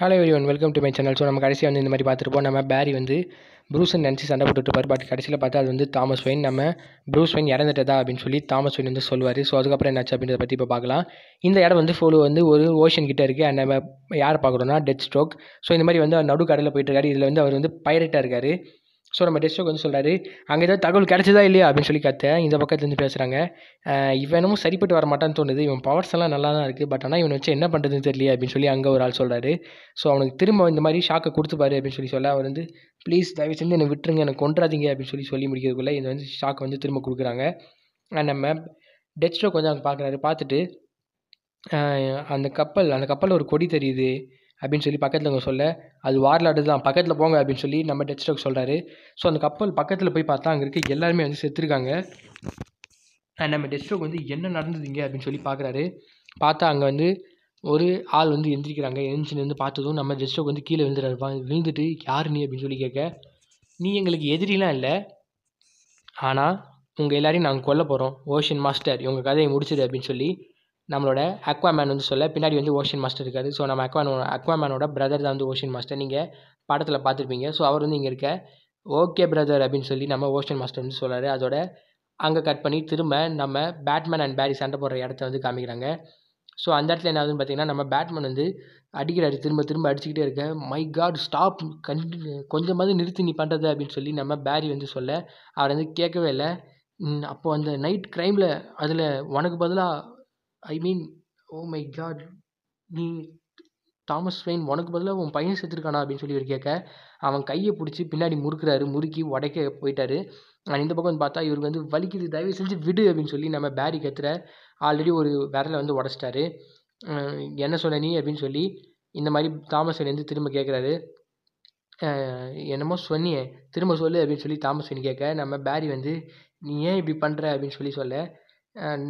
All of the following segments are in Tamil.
hello everyone welcome to my channel so நம்ம கடைசியாக வந்து இந்த மாதிரி பார்த்துருப்போம் நம்ம பேரி வந்து ப்ரூஸ்ன்னு நினச்சி சண்டை போட்டுட்டு பட் கடைசியில் பார்த்தா அது வந்து தாமஸ் வெயின் நம்ம ப்ரூஸ் வெயின் இறந்துட்டதா அப்படின்னு சொல்லி தாமஸ் வெயின் வந்து சொல்லுவார் ஸோ அதுக்கப்புறம் என்னாச்சு அப்படின்றத பற்றி இப்போ பார்க்கலாம் இந்த இடம் வந்து ஃபோலோ வந்து ஒரு ஓஷன் கிட்டே இருக்குது அண்ட் நம்ம யார் பார்க்குறோன்னா டெத் ஸ்ட்ரோக் ஸோ இந்த மாதிரி வந்து நடுக்கடலில் போயிட்டு இருக்காரு இதில் வந்து அவர் வந்து பைரட்டாக இருக்கார் ஸோ நம்ம டெஸ்டோக் வந்து சொல்கிறாரு அங்கே ஏதாவது தகவல் கிடைச்சதா இல்லையா அப்படின்னு சொல்லி கற்று இந்த பக்கத்துலேருந்து பேசுகிறாங்க இவனும் சரிப்பட்டு வர மாட்டான்னு தோணுது இவன் பவர்ஸ் எல்லாம் நல்லா தான் இருக்குது பட் ஆனால் இவனை வச்சு என்ன பண்ணுறதுன்னு தெரியல அப்படின்னு சொல்லி அங்கே ஒரு ஆள் சொல்கிறாரு ஸோ அவனுக்கு திரும்ப இந்த மாதிரி ஷாக்கை கொடுத்துப்பாரு அப்படின்னு சொல்லி சொல்ல அவர் வந்து ப்ளீஸ் தயவு செஞ்சு என்னை விட்டுருங்க எனக்கு கொண்டுறாதீங்க அப்படின்னு சொல்லி சொல்லி முடிக்கிறதுக்குள்ளே இதை வந்து ஷாக்கை வந்து திரும்ப கொடுக்குறாங்க நம்ம டெத் ஸ்ட்ரோக் வந்து அங்கே பார்க்குறாரு பார்த்துட்டு அந்த கப்பல் அந்த கப்பலில் ஒரு கொடி தெரியுது அப்படின்னு சொல்லி பக்கத்தில் அவங்க சொல்ல அது வார்லாடு தான் பக்கத்தில் போங்க அப்படின்னு சொல்லி நம்ம டெட் ஸ்டாக் சொல்கிறாரு ஸோ அந்த கப்பல் பக்கத்தில் போய் பார்த்தா அங்கே இருக்க எல்லாருமே வந்து செத்துருக்காங்க அண்ட் நம்ம டெட் ஸ்டாக் வந்து என்ன நடந்ததுங்க அப்படின்னு சொல்லி பார்க்குறாரு பார்த்தா அங்கே வந்து ஒரு ஆள் வந்து எந்திரிக்கிறாங்க எழுந்துச்சு வந்து பார்த்ததும் நம்ம டெட் ஸ்டாக் வந்து கீழே விழுந்துறாரு விழுந்துட்டு யார் நீ அப்படின்னு சொல்லி கேட்க நீ எங்களுக்கு எதிரிலாம் இல்லை ஆனால் உங்கள் எல்லாரையும் நாங்கள் கொல்ல போகிறோம் ஓஷன் மாஸ்டர் உங்கள் கதையை முடிச்சிடு அப்படின்னு சொல்லி நம்மளோட அக்வாமேன் வந்து சொல்ல பின்னாடி வந்து ஓஷன் மாஸ்டர் இருக்காரு ஸோ நம்ம அக்வான் அக்வாமேனோட பிரதர் தான் வந்து ஓஷன் மாஸ்டர் நீங்கள் படத்தில் பார்த்துருப்பீங்க ஸோ அவர் வந்து இங்கே இருக்க ஓகே பிரதர் அப்படின்னு சொல்லி நம்ம ஓஷன் மாஸ்டர் வந்து சொல்கிறாரு அதோட அங்கே கட் பண்ணி திரும்ப நம்ம பேட்மேன் அண்ட் பேரி சண்டை போடுற இடத்த வந்து காமிக்கிறாங்க ஸோ அந்த இடத்துல என்ன ஆகுதுன்னு பார்த்தீங்கன்னா நம்ம பேட்மேன் வந்து அடிக்கிறாரு திரும்ப திரும்ப அடிச்சுக்கிட்டே இருக்க மை காட் ஸ்டாப் கண்டி கொஞ்சமாவது நிறுத்தி நீ பண்ணுறது அப்படின்னு சொல்லி நம்ம பேரி வந்து சொல்ல அவர் வந்து கேட்கவே இல்லை அப்போது அந்த நைட் க்ரைமில் அதில் உனக்கு பதிலாக I mean oh my God நீ தாமஸ் வெயின் உனக்கு பதிலாக உன் பையன் செத்துருக்கானா அப்படின்னு சொல்லி இவர் கேட்க அவன் கையை பிடிச்சி பின்னாடி முறுக்குறாரு முறுக்கி உடைக்க போயிட்டாரு அண்ட் இந்த பக்கம் வந்து பார்த்தா இவருக்கு வந்து வலிக்குது தயவு செஞ்சு விடு அப்படின்னு சொல்லி நம்ம பேரி கத்துற ஆல்ரெடி ஒரு விரலை வந்து உடச்சிட்டாரு என்ன சொல்ல நீ அப்படின்னு சொல்லி இந்த மாதிரி தாமஸ் வெயின் வந்து திரும்ப கேட்குறாரு என்னமோ சொன்னியே திரும்ப சொல்லு அப்படின்னு சொல்லி தாமஸ் வெயின் கேட்க நம்ம பேரி வந்து நீ ஏன் இப்படி பண்ணுற அப்படின்னு சொல்லி சொல்ல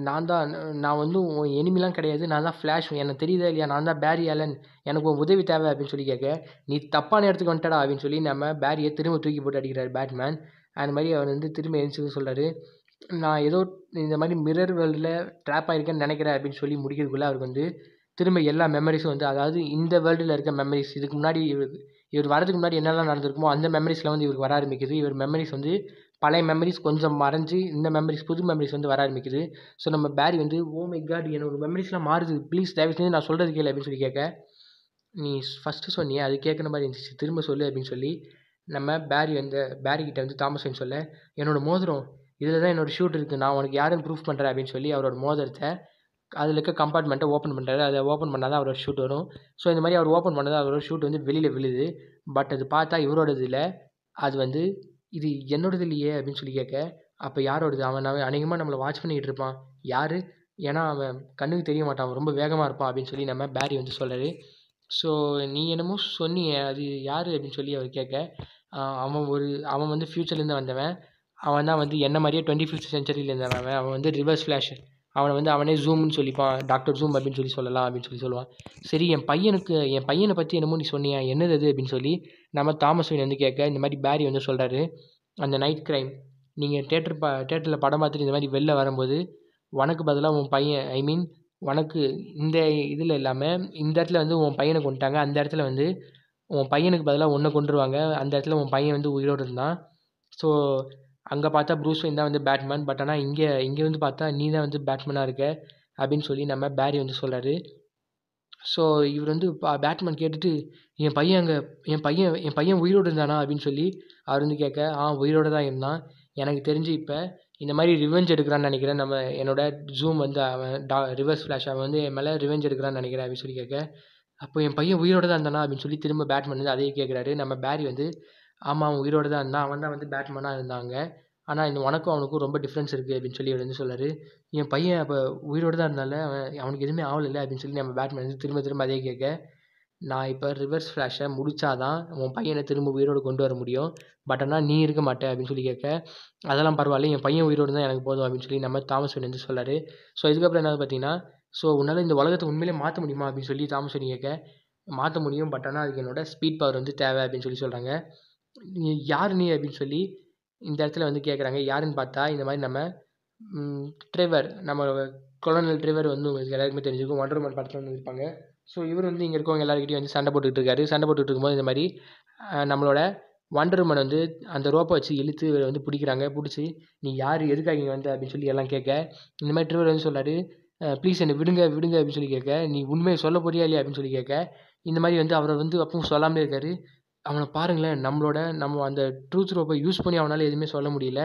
நான் தான் நான் வந்து உன் எனிமிலாம் கிடையாது நான் தான் ஃப்ளாஷ் எனக்கு தெரியுதா இல்லையா நான் தான் பேரி ஆலன் எனக்கு உன் உதவி தேவை அப்படின்னு சொல்லி கேட்க நீ தப்பான இடத்துக்கு வந்துட்டடா அப்படின்னு சொல்லி நம்ம பேரியை திரும்ப தூக்கி போட்டு அடிக்கிறார் பேட்மேன் அந்த மாதிரி அவர் வந்து திரும்ப எழுந்துச்சு சொல்கிறாரு நான் ஏதோ இந்த மாதிரி மிரர் வேர்ல்டில் ட்ராப் ஆகிருக்கேன்னு நினைக்கிறேன் அப்படின்னு சொல்லி முடிக்கிறதுக்குள்ளே அவருக்கு வந்து திரும்ப எல்லா மெமரிஸும் வந்து அதாவது இந்த வேர்ல்டில் இருக்க மெமரிஸ் இதுக்கு முன்னாடி இவர் இவர் வரதுக்கு முன்னாடி என்னெல்லாம் நடந்திருக்குமோ அந்த மெமரிஸில் வந்து இவருக்கு வர ஆரம்பிக்குது இவர் மெமரிஸ் வந்து பழைய மெமரிஸ் கொஞ்சம் மறைஞ்சி இந்த மெமரிஸ் புது மெமரிஸ் வந்து வர ஆரம்பிக்குது ஸோ நம்ம பேரி வந்து ஓ மை காட் என்னோட மெமரிஸ்லாம் மாறுது ப்ளீஸ் தயவு செஞ்சு நான் சொல்கிறது கேள்வி அப்படின்னு சொல்லி கேட்க நீ ஃபஸ்ட்டு சொன்னியே அது கேட்குற மாதிரி இருந்துச்சு திரும்ப சொல்லு அப்படின்னு சொல்லி நம்ம பேரி பேரி கிட்டே வந்து தாமஸ் சொல்ல என்னோடய மோதிரம் இதில் தான் என்னோடய ஷூட் இருக்குது நான் உனக்கு யாருன்னு ப்ரூஃப் பண்ணுறேன் அப்படின்னு சொல்லி அவரோட மோதிரத்தை அதில் இருக்க கம்பார்ட்மெண்ட்டை ஓப்பன் பண்ணுறாரு அதை ஓப்பன் பண்ணால் தான் அவரோட ஷூட் வரும் ஸோ இந்த மாதிரி அவர் ஓப்பன் பண்ணால் அவரோட ஷூட் வந்து வெளியில் விழுது பட் அது பார்த்தா இவரோட இதில் அது வந்து இது என்னோடது இல்லையே அப்படின்னு சொல்லி கேட்க அப்போ யாரோடது அவன் அநேகமாக நம்மளை வாட்ச் பண்ணிக்கிட்டு இருப்பான் யார் ஏன்னா அவன் கண்ணுக்கு தெரிய மாட்டான் ரொம்ப வேகமாக இருப்பான் அப்படின்னு சொல்லி நம்ம பேரி வந்து சொல்கிறாரு ஸோ நீ என்னமோ சொன்னியே அது யார் அப்படின்னு சொல்லி அவர் கேட்க அவன் ஒரு அவன் வந்து ஃப்யூச்சர்லேருந்து வந்தவன் அவன் தான் வந்து என்ன மாதிரியே டுவெண்ட்டி ஃபிஃப்த் செஞ்சுரியிலேருந்து இருந்தவன் அவன் அவன் வந்து ரிவர்ஸ் ஃப்ளாஷ் அவனை வந்து அவனே ஜூம்னு சொல்லிப்பான் டாக்டர் ஜூம் அப்படின்னு சொல்லி சொல்லலாம் அப்படின்னு சொல்லி சொல்லுவான் சரி என் பையனுக்கு என் பையனை பற்றி என்னமோ நீ சொன்னியா என்னது அது அப்படின்னு சொல்லி நம்ம தாமஸ்வினி வந்து கேட்க இந்த மாதிரி பேரி வந்து சொல்கிறாரு அந்த நைட் க்ரைம் நீங்கள் தேட்டர் ப தேட்டரில் படம் பார்த்துட்டு இந்த மாதிரி வெளில வரும்போது உனக்கு பதிலாக உன் பையன் ஐ மீன் உனக்கு இந்த இதில் இல்லாமல் இந்த இடத்துல வந்து உன் பையனை கொண்டுட்டாங்க அந்த இடத்துல வந்து உன் பையனுக்கு பதிலாக ஒன்று கொண்டுருவாங்க அந்த இடத்துல உன் பையன் வந்து உயிரோடு இருந்தான் ஸோ அங்கே பார்த்தா ப்ரூஸ் வைன் தான் வந்து பேட்மேன் பட் ஆனால் இங்கே இங்கே வந்து பார்த்தா நீ தான் வந்து பேட்மேனாக இருக்க அப்படின்னு சொல்லி நம்ம பேரி வந்து சொல்கிறாரு ஸோ இவர் வந்து பேட்மேன் கேட்டுட்டு என் பையன் அங்கே என் பையன் என் பையன் உயிரோடு இருந்தானா அப்படின்னு சொல்லி அவர் வந்து கேட்க ஆ உயிரோடு தான் இருந்தான் எனக்கு தெரிஞ்சு இப்போ இந்த மாதிரி ரிவெஞ்ச் எடுக்கிறான்னு நினைக்கிறேன் நம்ம என்னோடய ஜூம் வந்து அவன் டா ரிவர்ஸ் ஃப்ளாஷ் அவன் வந்து என் மேலே ரிவெஞ்ச் எடுக்கிறான்னு நினைக்கிறேன் அப்படின்னு சொல்லி கேட்க அப்போ என் பையன் உயிரோடு தான் இருந்தானா அப்படின்னு சொல்லி திரும்ப பேட்மேன் வந்து அதையே கேட்குறாரு நம்ம பேரி வந்து ஆமாம் அவன் உயிரோடு தான் இருந்தான் அவன் தான் வந்து பேட்மேனாக இருந்தாங்க ஆனால் இந்த உனக்கும் அவனுக்கும் ரொம்ப டிஃப்ரென்ஸ் இருக்குது அப்படின்னு சொல்லி அவர் வந்து சொல்கிறாரு என் பையன் அப்போ உயிரோடு தான் இருந்தால அவன் அவனுக்கு எதுவுமே ஆகலைல்ல அப்படின்னு சொல்லி நம்ம பேட்மேன் வந்து திரும்ப திரும்ப அதே கேட்க நான் இப்போ ரிவர்ஸ் ஃப்ளாஷை முடிச்சாதான் உன் பையனை திரும்ப உயிரோடு கொண்டு வர முடியும் பட் ஆனால் நீ இருக்க மாட்டேன் அப்படின்னு சொல்லி கேட்க அதெல்லாம் பரவாயில்ல என் பையன் உயிரோடு தான் எனக்கு போதும் அப்படின்னு சொல்லி நம்ம தாமஸ் வந்து சொல்கிறார் ஸோ இதுக்கப்புறம் என்னது பார்த்தீங்கன்னா ஸோ உன்னால் இந்த உலகத்தை உண்மையிலே மாற்ற முடியுமா அப்படின்னு சொல்லி தாமஸ் கேட்க மாற்ற முடியும் பட் ஆனால் அதுக்கு என்னோட ஸ்பீட் பவர் வந்து தேவை அப்படின்னு சொல்லி சொல்கிறாங்க யார் நீ அப்படின்னு சொல்லி இந்த இடத்துல வந்து கேட்குறாங்க யாருன்னு பார்த்தா இந்த மாதிரி நம்ம ட்ரைவர் நம்ம கொலோனல் ட்ரைவர் வந்து உங்களுக்கு எல்லாருக்குமே தெரிஞ்சிருக்கும் ஒண்டர் படத்தில் வந்து இருப்பாங்க ஸோ இவர் வந்து இங்கே இருக்கவங்க எல்லாருக்கிட்டையும் வந்து சண்டை போட்டுக்கிட்டு இருக்காரு சண்டை போட்டுக்கிட்டு இருக்கும்போது இந்த மாதிரி நம்மளோட வண்டர்மன் வந்து அந்த ரோப்பை வச்சு இழுத்து இவரை வந்து பிடிக்கிறாங்க பிடிச்சி நீ யார் எதுக்காக இங்கே வந்த அப்படின்னு சொல்லி எல்லாம் கேட்க இந்த மாதிரி ட்ரைவர் வந்து சொல்கிறாரு ப்ளீஸ் என்னை விடுங்க விடுங்க அப்படின்னு சொல்லி கேட்க நீ உண்மையை சொல்ல போறியா இல்லையா அப்படின்னு சொல்லி கேட்க இந்த மாதிரி வந்து அவரை வந்து அப்பவும் சொல்லாமலே இருக்காரு அவனை பாருங்களேன் நம்மளோட நம்ம அந்த ட்ரூத் ரோப்பை யூஸ் பண்ணி அவனால் எதுவுமே சொல்ல முடியல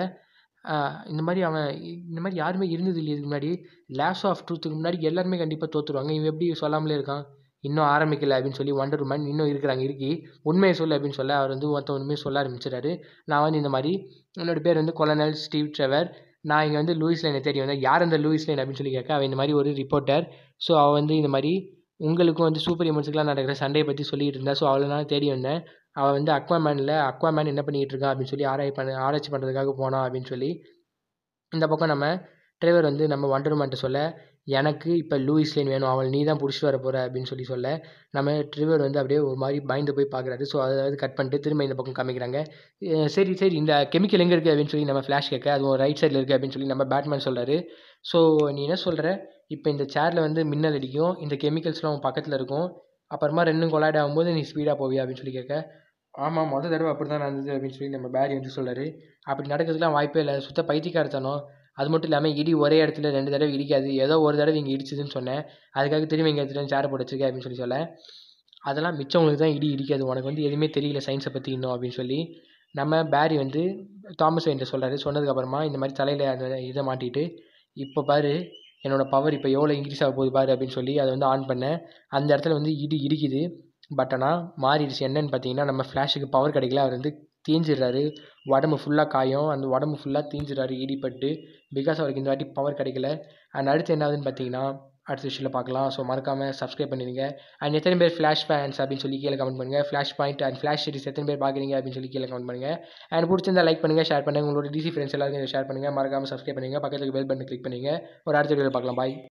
இந்த மாதிரி அவன் இந்த மாதிரி யாருமே இருந்தது இல்லை இதுக்கு முன்னாடி லேஸ் ஆஃப் ட்ரூத்துக்கு முன்னாடி எல்லாருமே கண்டிப்பாக தோற்றுருவாங்க இவன் எப்படி சொல்லாமலே இருக்கான் இன்னும் ஆரம்பிக்கலை அப்படின்னு சொல்லி ஒண்டர் உமன் இன்னும் இருக்கிறாங்க இருக்கி உண்மையை சொல்லு அப்படின்னு சொல்ல அவர் வந்து ஒருத்த உண்மையை சொல்ல ஆரம்பிச்சிடாரு நான் வந்து இந்த மாதிரி என்னோடய பேர் வந்து கொலனல் ஸ்டீவ் ட்ரெவர் நான் இங்கே வந்து லூயிஸ் லைனை தேடி வந்தேன் யார் அந்த லூயிஸ் லைன் அப்படின்னு சொல்லி கேட்க அவன் இந்த மாதிரி ஒரு ரிப்போர்ட்டர் ஸோ அவள் வந்து இந்த மாதிரி உங்களுக்கும் வந்து சூப்பர் எமன்ஸுக்கெலாம் நடக்கிற சண்டையை பற்றி சொல்லிகிட்டு இருந்தேன் ஸோ அவளை நான் தேடி வந்தேன் அவள் வந்து அக்வாமேனில் அக்வாமேன் என்ன பண்ணிக்கிட்டு இருக்கா அப்படின்னு சொல்லி ஆராய் பண்ண ஆராய்ச்சி பண்ணுறதுக்காக போனா அப்படின்னு சொல்லி இந்த பக்கம் நம்ம டிரைவர் வந்து நம்ம வண்டர் சொல்ல எனக்கு இப்போ லூயிஸ் லைன் வேணும் அவள் நீ தான் பிடிச்சி வர போகிற அப்படின்னு சொல்லி சொல்ல நம்ம ட்ரிவர் வந்து அப்படியே ஒரு மாதிரி பயந்து போய் பார்க்குறாரு ஸோ அதாவது கட் பண்ணிட்டு திரும்ப இந்த பக்கம் காமிக்கிறாங்க சரி சரி இந்த கெமிக்கல் எங்கே இருக்குது அப்படின்னு சொல்லி நம்ம ஃப்ளாஷ் கேட்க அதுவும் ரைட் சைடில் இருக்குது அப்படின்னு சொல்லி நம்ம பேட்மேன் சொல்கிறாரு ஸோ நீ என்ன சொல்கிற இப்போ இந்த சேரில் வந்து மின்னல் அடிக்கும் இந்த கெமிக்கல்ஸ்லாம் அவன் பக்கத்தில் இருக்கும் அப்புறமா ரெண்டும் கொலாய்ட் ஆகும்போது நீ ஸ்பீடாக போவியா அப்படின்னு சொல்லி கேட்க ஆமாம் மொதல் தடவை அப்படி தான் நடந்தது அப்படின்னு சொல்லி நம்ம பேரி வந்து சொல்கிறாரு அப்படி நடக்கிறதுக்குலாம் வாய்ப்பே இல்லை சுத்த பைத்தியக்காரத்தனம் அது மட்டும் இல்லாமல் இடி ஒரே இடத்துல ரெண்டு தடவை இடிக்காது ஏதோ ஒரு தடவை இங்கே இடிச்சுதுன்னு சொன்னேன் அதுக்காக திரும்பி இங்கே எடுத்துகிட்டு சேர போட்டு அப்படின்னு சொல்லி சொல்ல அதெல்லாம் மிச்சவங்களுக்கு தான் இடி இடிக்காது உனக்கு வந்து எதுவுமே தெரியல சயின்ஸை பற்றி இன்னும் அப்படின்னு சொல்லி நம்ம பேரி வந்து தாமஸ் என்று சொல்கிறாரு சொன்னதுக்கப்புறமா இந்த மாதிரி தலையில் அந்த இதை மாட்டிட்டு இப்போ பாரு என்னோடய பவர் இப்போ எவ்வளோ இன்க்ரீஸ் ஆக போகுது பாரு அப்படின்னு சொல்லி அதை வந்து ஆன் பண்ணேன் அந்த இடத்துல வந்து இடி இடிக்குது பட் ஆனால் மாறிடுச்சு என்னென்னு பார்த்தீங்கன்னா நம்ம ஃப்ளாஷுக்கு பவர் கிடைக்கல அவர் வந்து தீஞ்சிடுறாரு உடம்பு ஃபுல்லாக காயம் அந்த உடம்பு ஃபுல்லாக தீஞ்சிடுறாரு இடிப்பட்டு பிகாஸ் அவருக்கு இந்த வாட்டி பவர் கிடைக்கல அண்ட் அடுத்து என்ன ஆகுதுன்னு பார்த்தீங்கன்னா அடுத்த விஷயத்தில் பார்க்கலாம் ஸோ மறக்காமல் சப்ஸ்கிரைப் பண்ணிடுங்க அண்ட் எத்தனை பேர் ஃப்ளாஷ் ஃபேன்ஸ் அப்படின்னு சொல்லி கீழே கமெண்ட் பண்ணுங்கள் Flashpoint and Flash series எத்தனை பேர் பார்க்குறீங்க அப்படின்னு சொல்லி கீழே கமெண்ட் பண்ணுங்கள் அண்ட் பிடிச்சிருந்தா லைக் பண்ணுங்கள் ஷேர் பண்ணுங்கள் உங்களோட டிசி ஃப்ரெண்ட்ஸ் எல்லாருக்கும் ஷேர் பண்ணுங்கள் மறக்காமல் சப்ஸ்கிரைப் பண்ணுங்கள் பக்கத்துக்கு பெல் பட்டன் கிளிக் பண்ணுங்கள் ஒரு அடுத்த வீடியோ பார்க்கலாம் பாய்